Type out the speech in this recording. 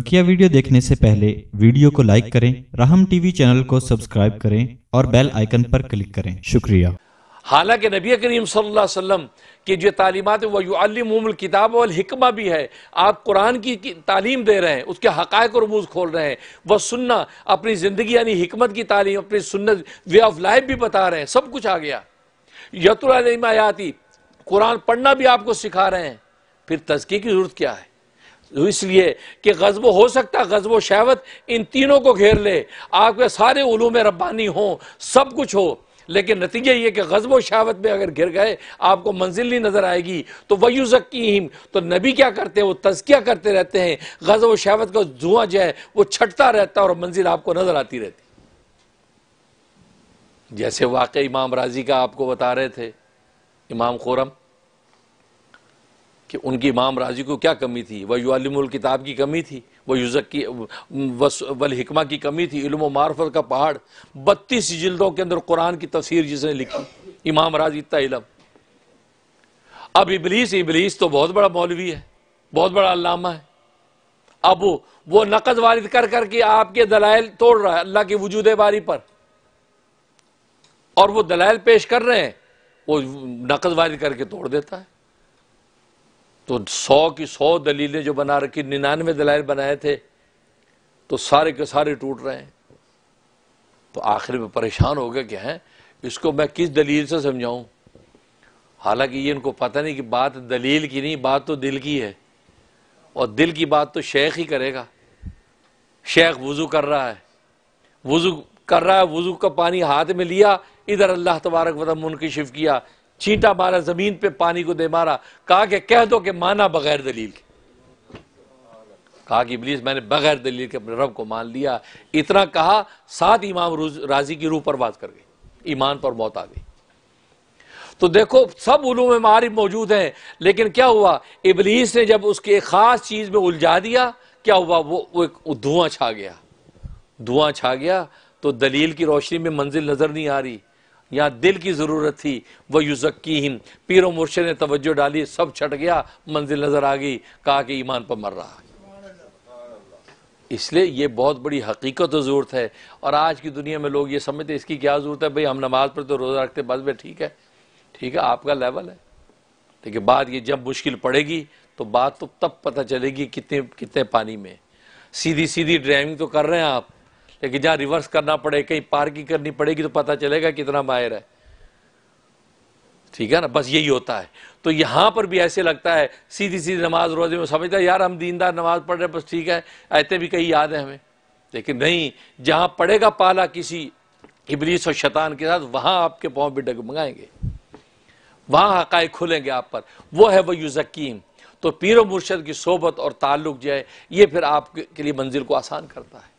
बकिया वीडियो देखने से पहले वीडियो को लाइक करें राहम टीवी चैनल को सब्सक्राइब करें और बेल आइकन पर क्लिक करें शुक्रिया हालांकि नबी करीम वसल्लम की जो तालीमत वयुमल किताब और हिकमा भी है आप कुरान की, तालीम दे रहे हैं उसके हकायक और रूज खोल रहे हैं वह सुनना अपनी ज़िंदगी यानी हिकमत की तालीम अपनी सुन्नत वे ऑफ लाइफ भी बता रहे हैं सब कुछ आ गया यतुल आयाती कुरान पढ़ना भी आपको सिखा रहे हैं फिर तजकी की ज़रूरत क्या है तो इसलिए कि गजब हो सकता गजब शहवत इन तीनों को घेर ले आपके सारे उलूम रब्बानी हों सब कुछ हो लेकिन नतीजे ये कि गजब शहावत में अगर घिर गए आपको मंजिल नहीं नजर आएगी तो वयूजक्कीम तो नबी क्या करते हैं वो तजकिया करते रहते हैं गजब शहावत का धुआं जो है वो छटता रहता है और मंजिल आपको नजर आती रहती जैसे वाकई इमाम राजी का आपको बता रहे थे इमाम खोरम कि उनकी इमाम राजी को क्या कमी थी वह युवामल किताब की कमी थी वह युजक की वल हिकमा की कमी थी इल्म मार्फत का पहाड़ बत्तीस जिल्दों के अंदर कुरान की तस्वीर जिसने लिखी इमाम राजी इतना इलम अब इबलीस इबलीस तो बहुत बड़ा मौलवी है बहुत बड़ा अलामा है अब वो, वो नकद वारिद कर करके आपके दलाइल तोड़ रहा है अल्लाह की वजूद बारी पर और वो दलाइल पेश कर रहे हैं वो नकद वारिद करके तोड़ देता है तो सौ की सौ दलीलें जो बना रखी निन्यानवे दलाइल बनाए थे तो सारे के सारे टूट रहे हैं तो आखिर में परेशान हो गया क्या है इसको मैं किस दलील से समझाऊं हालांकि ये इनको पता नहीं कि बात दलील की नहीं बात तो दिल की है और दिल की बात तो शेख ही करेगा शेख वज़ू कर रहा है वज़ू कर रहा है वज़ू का पानी हाथ में लिया इधर अल्लाह तबारक वतम मुनकशिफ किया चीटा मारा जमीन पे पानी को दे मारा कहा कि कह दो कि माना बगैर दलील के कहा कि इबलीस मैंने बगैर दलील के अपने रब को मान लिया इतना कहा सात इमाम राजी की रूह बात कर गई ईमान पर मौत आ गई तो देखो सब उलूम मारिफ मौजूद हैं लेकिन क्या हुआ इबलीस ने जब उसके एक ख़ास चीज़ में उलझा दिया क्या हुआ वो, वो एक धुआं छा गया धुआं छा गया तो दलील की रोशनी में मंजिल नज़र नहीं आ रही या दिल की ज़रूरत थी वह युजक्की हिम पीर मुर्शे ने तवज्जो डाली सब छट गया मंजिल नज़र आ गई कहा कि ईमान पर मर रहा इसलिए ये बहुत बड़ी हकीकत और ज़रूरत है और आज की दुनिया में लोग ये समझते इसकी क्या ज़रूरत है भाई हम नमाज पर तो रोज़ा रखते बस भाई ठीक है ठीक है आपका लेवल है लेकिन बात ये जब मुश्किल पड़ेगी तो बात तो तब पता चलेगी कितने कितने पानी में सीधी सीधी ड्राइविंग तो कर रहे हैं आप लेकिन जहाँ रिवर्स करना पड़े कहीं पार्किंग करनी पड़ेगी तो पता चलेगा कितना माहिर है ठीक है ना बस यही होता है तो यहाँ पर भी ऐसे लगता है सीधी सीधी नमाज रोजे में समझता है यार हम दीनदार नमाज पढ़ रहे हैं बस ठीक है ऐसे भी कहीं याद है हमें लेकिन नहीं जहाँ पड़ेगा पाला किसी इबलीस और शैतान के साथ वहाँ आपके पाँव भी डगमगाएंगे वहाँ हक़ खुलेंगे आप पर वो है वह युजकीम तो पीर मुर्शद की सोबत और ताल्लुक जो है ये फिर आपके लिए मंजिल को आसान करता है